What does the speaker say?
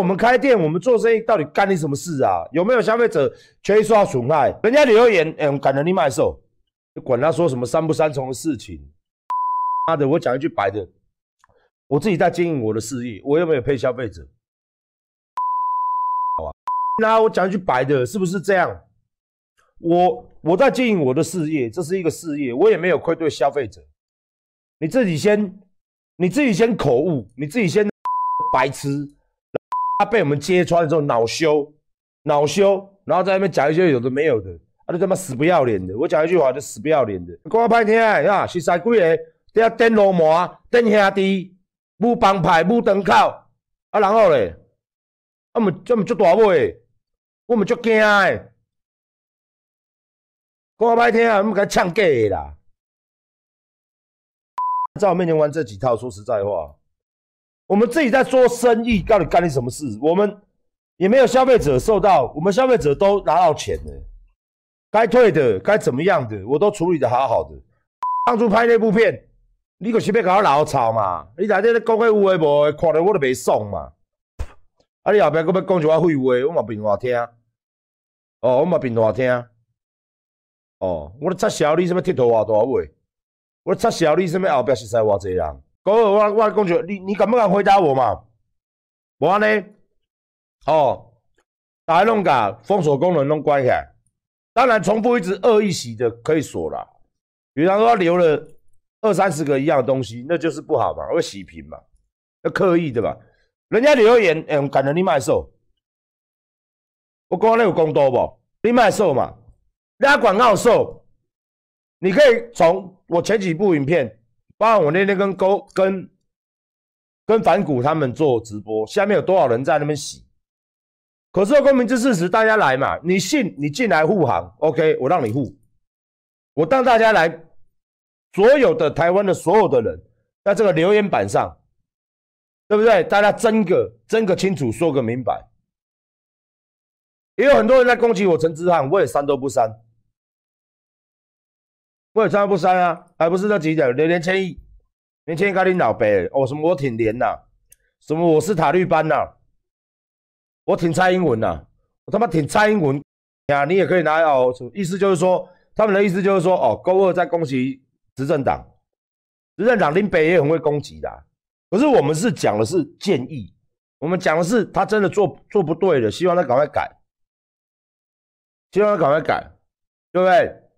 我们开店，我们做生意，到底干你什么事啊？有没有消费者权益受到损害？人家留言，哎，我赶着你卖的管他说什么三不三从的事情。妈的，我讲一句白的，我自己在经营我的事业，我又没有配消费者。好 啊，那我讲一句白的，是不是这样？我我在经营我的事业，这是一个事业，我也没有愧对消费者。你自己先，你自己先口误，你自己先白痴。他被我们揭穿之后，恼羞，恼羞，然后在那边讲一些有的没有的，啊，就他妈死不要脸的！我讲一句话就死不要脸的。讲话歹听的，是实鬼的，对啊，电龙马、电兄弟、武帮派、武登口，啊，然后嘞，啊，我们这么足大妹，我们足惊的，讲话歹听，我们给唱假的啦，在我面前玩这几套，说实在话。我们自己在做生意，到底干你什么事？我们也没有消费者受到，我们消费者都拿到钱了，该退的、该怎么样的，我都处理得好好的。当初拍那部片，你可是要搞老吵嘛？你在这里讲些有诶无诶，看得我都未爽嘛。啊，你后壁搁要讲一寡废话，我嘛并乱听。哦，我嘛并乱听。哦，我咧嘲笑你什么铁佗话大话？我咧嘲笑你什么后壁实在话侪人。我我讲就你你敢不敢回答我嘛？我呢？哦，打一弄个封锁功能弄关起，当然重复一直恶意洗的可以锁了。比方说留了二三十个一样东西，那就是不好嘛，会洗屏嘛，要刻意的吧？人家留言用感觉你卖受，我讲那有公多不？你卖受嘛？人家广告售，你可以从我前几部影片。包括我那天跟高跟跟反骨他们做直播，下面有多少人在那边洗？可是公平之事实，大家来嘛，你信你进来护航，OK，我让你护，我当大家来，所有的台湾的所有的人，在这个留言板上，对不对？大家争个争个清楚，说个明白。也有很多人在攻击我陈志汉，我也删都不删。我删不删啊？还不是那几点？连连千亿，连千亿，肯定老白。哦，什么我挺连呐？什么我是塔绿班呐？我挺蔡英文呐？我他妈挺蔡英文呀！你也可以拿哦。意思就是说，他们的意思就是说，哦，勾二在攻击执政党，执政党林北也很会攻击的。可是我们是讲的是建议，我们讲的是他真的做做不对了，希望他赶快改，希望他赶快改，不对？